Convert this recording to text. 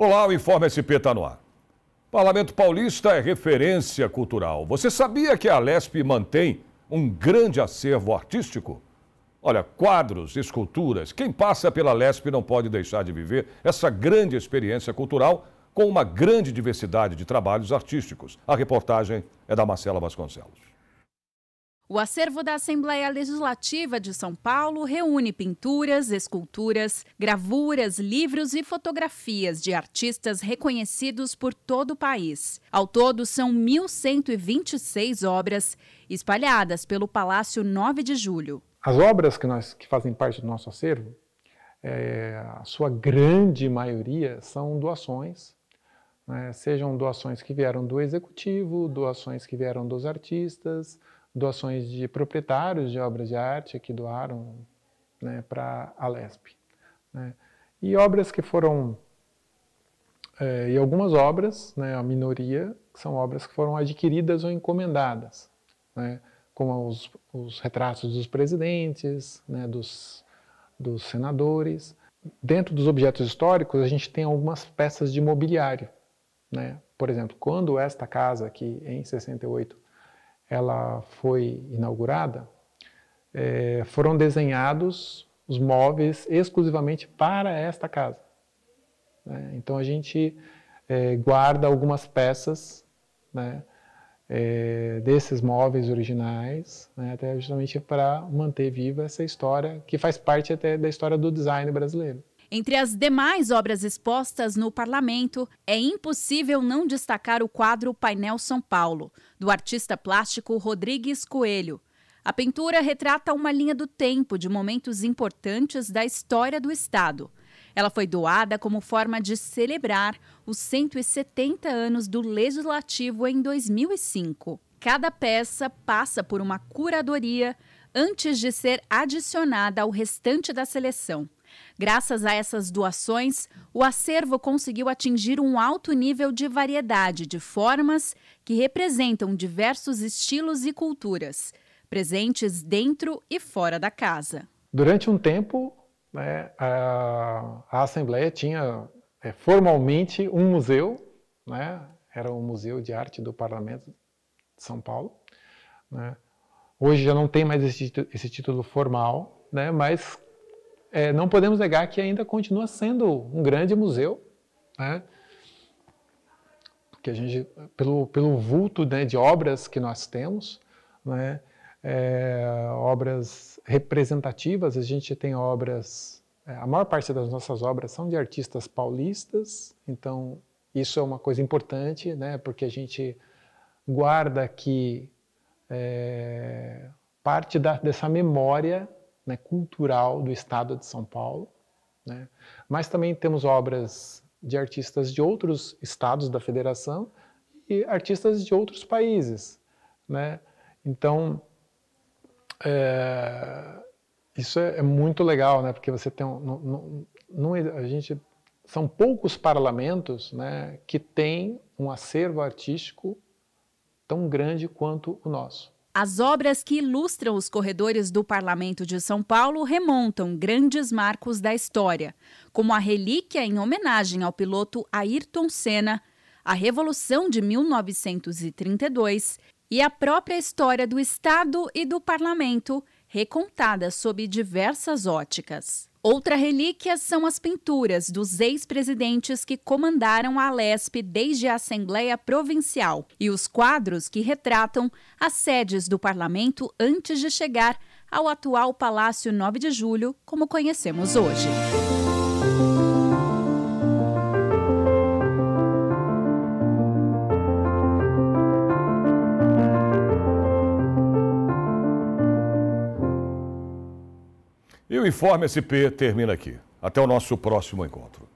Olá, o Informe SP está no ar. Parlamento Paulista é referência cultural. Você sabia que a Lesp mantém um grande acervo artístico? Olha, quadros, esculturas, quem passa pela Lesp não pode deixar de viver essa grande experiência cultural com uma grande diversidade de trabalhos artísticos. A reportagem é da Marcela Vasconcelos. O acervo da Assembleia Legislativa de São Paulo reúne pinturas, esculturas, gravuras, livros e fotografias de artistas reconhecidos por todo o país. Ao todo, são 1.126 obras espalhadas pelo Palácio 9 de Julho. As obras que, nós, que fazem parte do nosso acervo, é, a sua grande maioria são doações né, sejam doações que vieram do executivo, doações que vieram dos artistas, doações de proprietários de obras de arte que doaram né, para a LESP. Né? E obras que foram, é, e algumas obras, né, a minoria, são obras que foram adquiridas ou encomendadas, né, como os, os, retratos dos presidentes, né, dos, dos senadores. Dentro dos objetos históricos, a gente tem algumas peças de mobiliário. Né. Por exemplo, quando esta casa aqui, em 68, ela foi inaugurada, é, foram desenhados os móveis exclusivamente para esta casa. Né? Então a gente é, guarda algumas peças né, é, desses móveis originais, né, até justamente para manter viva essa história que faz parte até da história do design brasileiro. Entre as demais obras expostas no parlamento, é impossível não destacar o quadro Painel São Paulo, do artista plástico Rodrigues Coelho. A pintura retrata uma linha do tempo de momentos importantes da história do Estado. Ela foi doada como forma de celebrar os 170 anos do Legislativo em 2005. Cada peça passa por uma curadoria antes de ser adicionada ao restante da seleção. Graças a essas doações, o acervo conseguiu atingir um alto nível de variedade de formas que representam diversos estilos e culturas, presentes dentro e fora da casa. Durante um tempo, né, a, a, Assembleia tinha é, formalmente um museu, né, era o Museu de Arte do Parlamento de São Paulo. Né, Hoje já não tem mais esse, esse título formal, né? mas é, não podemos negar que ainda continua sendo um grande museu, né? porque a gente, pelo, pelo vulto né, de obras que nós temos, né? É, obras representativas, a gente tem obras, é, a maior parte das nossas obras são de artistas paulistas, então isso é uma coisa importante, né, porque a gente guarda aqui é, parte da, dessa memória né, cultural do Estado de São Paulo. Né? Mas também temos obras de artistas de outros estados da federação e artistas de outros países. Né? Então, é, isso é, é, muito legal, né? porque você tem um, a gente são poucos parlamentos né, que têm um acervo artístico tão grande quanto o nosso. As obras que ilustram os corredores do Parlamento de São Paulo remontam grandes marcos da história, como a relíquia em homenagem ao piloto Ayrton Senna, a Revolução de 1932 e a própria história do Estado e do Parlamento, recontada sob diversas óticas. Outra relíquia são as pinturas dos ex-presidentes que comandaram a Lesp desde a Assembleia Provincial e os quadros que retratam as sedes do parlamento antes de chegar ao atual Palácio 9 de Julho, como conhecemos hoje. E o Informe SP termina aqui. Até o nosso próximo encontro.